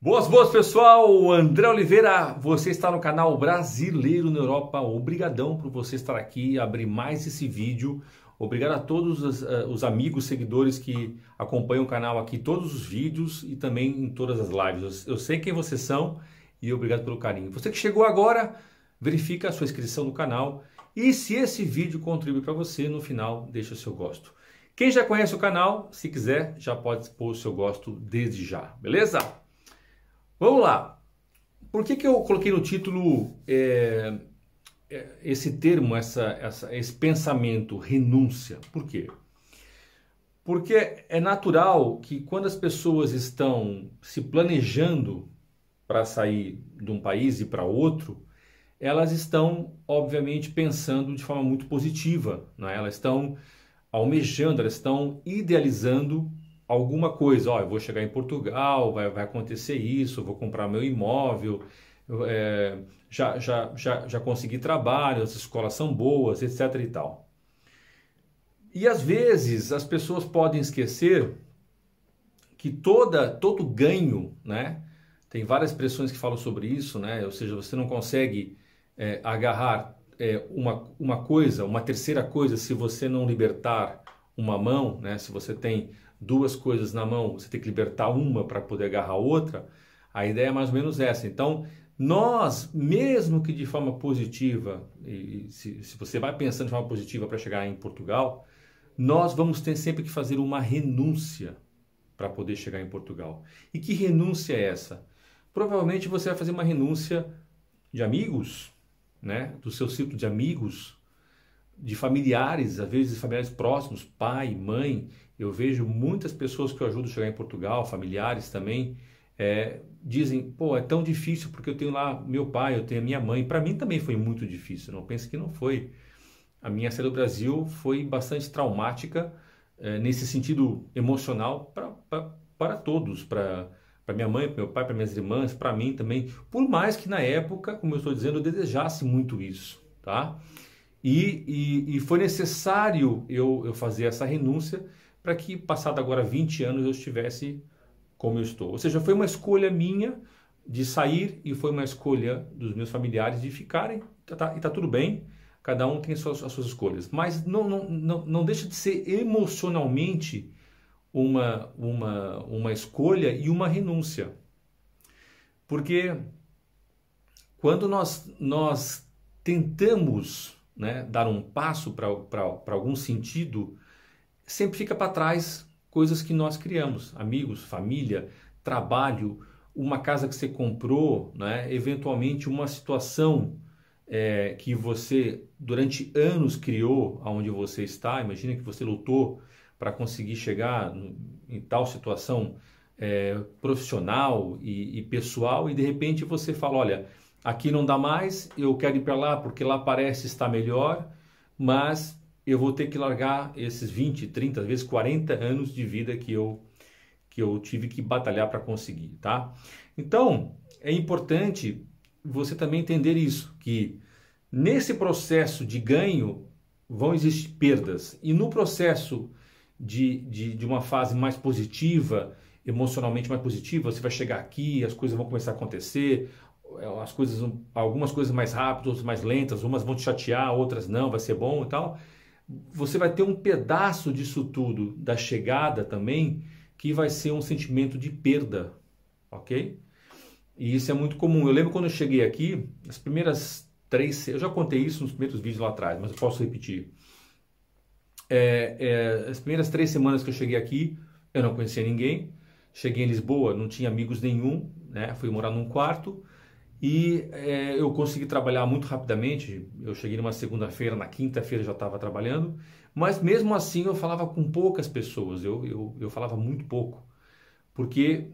Boas, boas pessoal, André Oliveira, você está no canal Brasileiro na Europa, obrigadão por você estar aqui, abrir mais esse vídeo, obrigado a todos os, uh, os, amigos, seguidores que acompanham o canal aqui, todos os vídeos e também em todas as lives, eu, eu sei quem vocês são e obrigado pelo carinho. Você que chegou agora, verifica a sua inscrição no canal e se esse vídeo contribui para você, no final deixa o seu gosto. Quem já conhece o canal, se quiser, já pode expor o seu gosto desde já, beleza? Vamos lá. Por que, que eu coloquei no título é, é, esse termo, essa, essa, esse pensamento, renúncia? Por quê? Porque é natural que quando as pessoas estão se planejando para sair de um país e para outro, elas estão, obviamente, pensando de forma muito positiva, né? elas estão almejando, elas estão idealizando alguma coisa, ó, eu vou chegar em Portugal, vai, vai acontecer isso, vou comprar meu imóvel, é, já, já, já, já consegui trabalho, as escolas são boas, etc e tal. E às vezes as pessoas podem esquecer que toda, todo ganho, né? Tem várias expressões que falam sobre isso, né? Ou seja, você não consegue é, agarrar é, uma, uma coisa, uma terceira coisa, se você não libertar uma mão, né? Se você tem duas coisas na mão, você tem que libertar uma para poder agarrar outra. A ideia é mais ou menos essa. Então, nós, mesmo que de forma positiva, e se, se você vai pensando de forma positiva para chegar em Portugal, nós vamos ter sempre que fazer uma renúncia para poder chegar em Portugal. E que renúncia é essa? Provavelmente você vai fazer uma renúncia de amigos, né? Do seu círculo de amigos, de familiares, às vezes familiares próximos, pai, mãe. Eu vejo muitas pessoas que eu ajudo a chegar em Portugal, familiares também, é, dizem, pô, é tão difícil porque eu tenho lá meu pai, eu tenho a minha mãe. Para mim também foi muito difícil, não pense que não foi. A minha saída do Brasil foi bastante traumática é, nesse sentido emocional para todos, para para minha mãe, para meu pai, para minhas irmãs, para mim também. Por mais que na época, como eu estou dizendo, eu desejasse muito isso, tá? E, e, e foi necessário eu, eu fazer essa renúncia para que, passado agora 20 anos, eu estivesse como eu estou. Ou seja, foi uma escolha minha de sair e foi uma escolha dos meus familiares de ficarem tá, tá, e tá tudo bem. Cada um tem as suas, as suas escolhas, mas não, não, não, não deixa de ser emocionalmente uma, uma, uma escolha e uma renúncia. Porque quando nós, nós tentamos né, dar um passo para algum sentido, sempre fica para trás coisas que nós criamos, amigos, família, trabalho, uma casa que você comprou, né, eventualmente uma situação é, que você durante anos criou aonde você está. Imagina que você lutou para conseguir chegar em tal situação é, profissional e, e pessoal e de repente você fala, olha aqui não dá mais, eu quero ir para lá porque lá parece estar melhor, mas eu vou ter que largar esses 20, 30, às vezes 40 anos de vida que eu que eu tive que batalhar para conseguir, tá? Então, é importante você também entender isso, que nesse processo de ganho vão existir perdas e no processo de, de, de uma fase mais positiva, emocionalmente mais positiva, você vai chegar aqui, as coisas vão começar a acontecer, é, as coisas, algumas coisas mais rápidas, outras mais lentas, umas vão te chatear, outras não, vai ser bom e tal. Você vai ter um pedaço disso tudo da chegada também, que vai ser um sentimento de perda, ok? E isso é muito comum. Eu lembro quando eu cheguei aqui, as primeiras três, eu já contei isso nos primeiros vídeos lá atrás, mas eu posso repetir. É, é, as primeiras três semanas que eu cheguei aqui, eu não conhecia ninguém. Cheguei em Lisboa, não tinha amigos nenhum, né? Fui morar num quarto e é, eu consegui trabalhar muito rapidamente. Eu cheguei numa segunda-feira, na quinta-feira já estava trabalhando. Mas mesmo assim eu falava com poucas pessoas. Eu, eu, eu falava muito pouco. Porque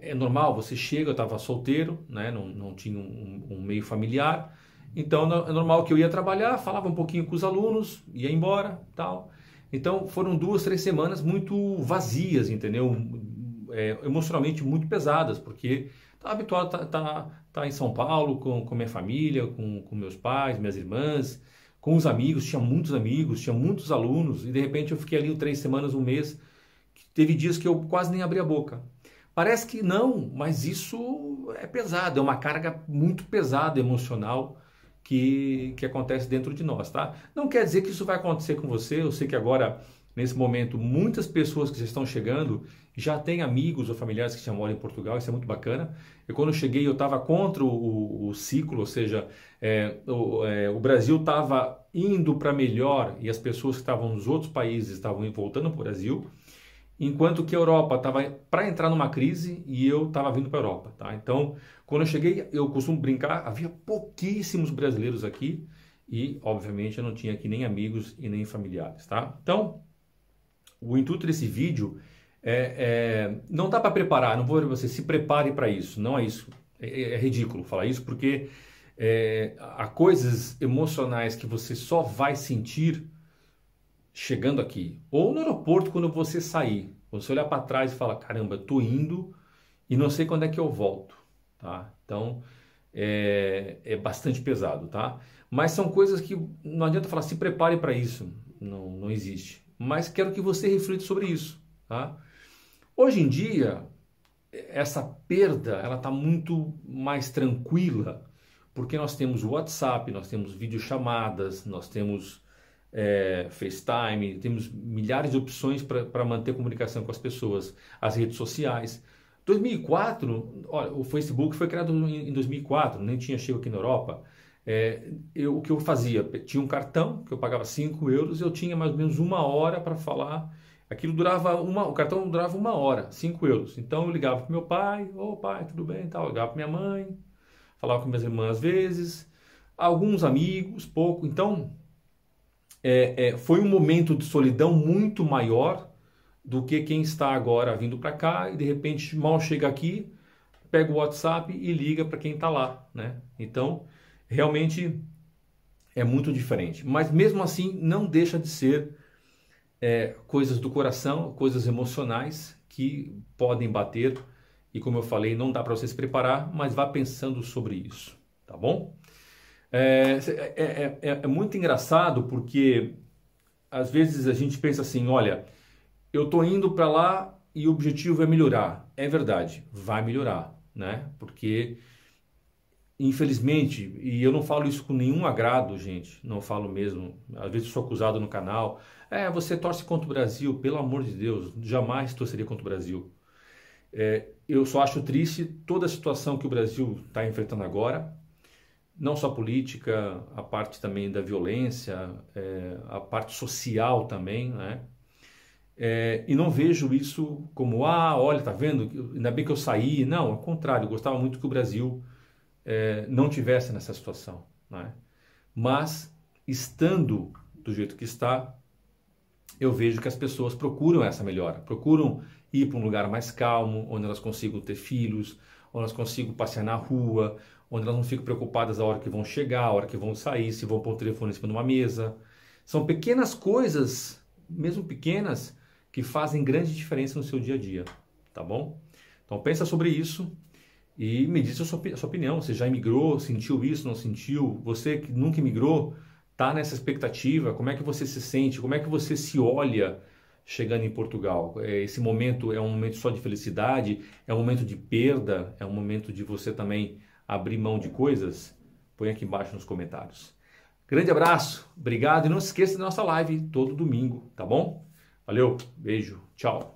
é normal, você chega, eu estava solteiro, né? não, não tinha um, um, meio familiar. Então é normal que eu ia trabalhar, falava um pouquinho com os alunos, ia embora tal. Então foram duas, três semanas muito vazias, entendeu? É, emocionalmente muito pesadas, porque tá habituado tá, tá, tá, em São Paulo com, com minha família, com, com meus pais, minhas irmãs, com os amigos. Tinha muitos amigos, tinha muitos alunos. E de repente eu fiquei ali três semanas, um mês. Teve dias que eu quase nem abri a boca. Parece que não, mas isso é pesado, é uma carga muito pesada emocional que, que acontece dentro de nós, tá? Não quer dizer que isso vai acontecer com você, eu sei que agora Nesse momento, muitas pessoas que já estão chegando já têm amigos ou familiares que já moram em Portugal, isso é muito bacana. Eu, quando eu cheguei, eu estava contra o, o, ciclo, ou seja, é, o, é, o, Brasil estava indo para melhor e as pessoas que estavam nos outros países estavam voltando para o Brasil, enquanto que a Europa estava para entrar numa crise e eu estava vindo para a Europa. Tá? Então, quando eu cheguei, eu costumo brincar, havia pouquíssimos brasileiros aqui e, obviamente, eu não tinha aqui nem amigos e nem familiares. Tá? Então, o intuito desse vídeo é, é não dá para preparar, não vou você se prepare para isso, não é isso. É, é, é ridículo falar isso porque é, há coisas emocionais que você só vai sentir chegando aqui ou no aeroporto quando você sair, quando você olhar para trás e falar caramba, tô indo e não sei quando é que eu volto, tá? Então é, é, bastante pesado, tá? Mas são coisas que não adianta falar se prepare para isso, não, não existe mas quero que você reflita sobre isso. Tá? Hoje em dia, essa perda ela está muito mais tranquila, porque nós temos WhatsApp, nós temos videochamadas, nós temos é, FaceTime, temos milhares de opções para manter comunicação com as pessoas, as redes sociais. 2004, olha, o Facebook foi criado em 2004, nem tinha chegado aqui na Europa. É, eu, o que eu fazia? Tinha um cartão que eu pagava 5 euros, eu tinha mais ou menos uma hora para falar. Aquilo durava uma, o cartão durava uma hora, 5 euros. Então eu ligava para meu pai, ô oh, pai, tudo bem, tal. Eu ligava para minha mãe, falava com minhas irmãs às vezes, alguns amigos, pouco. Então é, é, foi um momento de solidão muito maior do que quem está agora vindo para cá e de repente mal chega aqui, pega o WhatsApp e liga para quem está lá, né? Então realmente é muito diferente. Mas mesmo assim, não deixa de ser é, coisas do coração, coisas emocionais que podem bater. E como eu falei, não dá para você se preparar, mas vá pensando sobre isso, tá bom? É é, é, é, é, muito engraçado porque às vezes a gente pensa assim: olha, eu estou indo para lá e o objetivo é melhorar. É verdade, vai melhorar, né? Porque infelizmente, e eu não falo isso com nenhum agrado, gente, não falo mesmo, às vezes sou acusado no canal, é, você torce contra o Brasil, pelo amor de Deus, jamais torceria contra o Brasil. É, eu só acho triste toda a situação que o Brasil está enfrentando agora, não só a política, a parte também da violência, é, a parte social também, né? É, e não vejo isso como, ah, olha, tá vendo, ainda bem que eu saí. Não, ao contrário, eu gostava muito que o Brasil é, não tivesse nessa situação. Né? Mas, estando do jeito que está, eu vejo que as pessoas procuram essa melhora, procuram ir para um lugar mais calmo, onde elas consigam ter filhos, onde elas consigam passear na rua, onde elas não ficam preocupadas a hora que vão chegar, a hora que vão sair, se vão pôr o telefone em cima de uma mesa. São pequenas coisas, mesmo pequenas, que fazem grande diferença no seu dia a dia, tá bom? Então pensa sobre isso, e me diz a sua, a sua opinião. Você já imigrou? Sentiu isso? Não sentiu? Você que nunca imigrou, tá nessa expectativa? Como é que você se sente? Como é que você se olha chegando em Portugal? É, esse momento é um momento só de felicidade? É um momento de perda? É um momento de você também abrir mão de coisas? Põe aqui embaixo nos comentários. Grande abraço, obrigado e não se esqueça da nossa live todo domingo, tá bom? Valeu, beijo, tchau.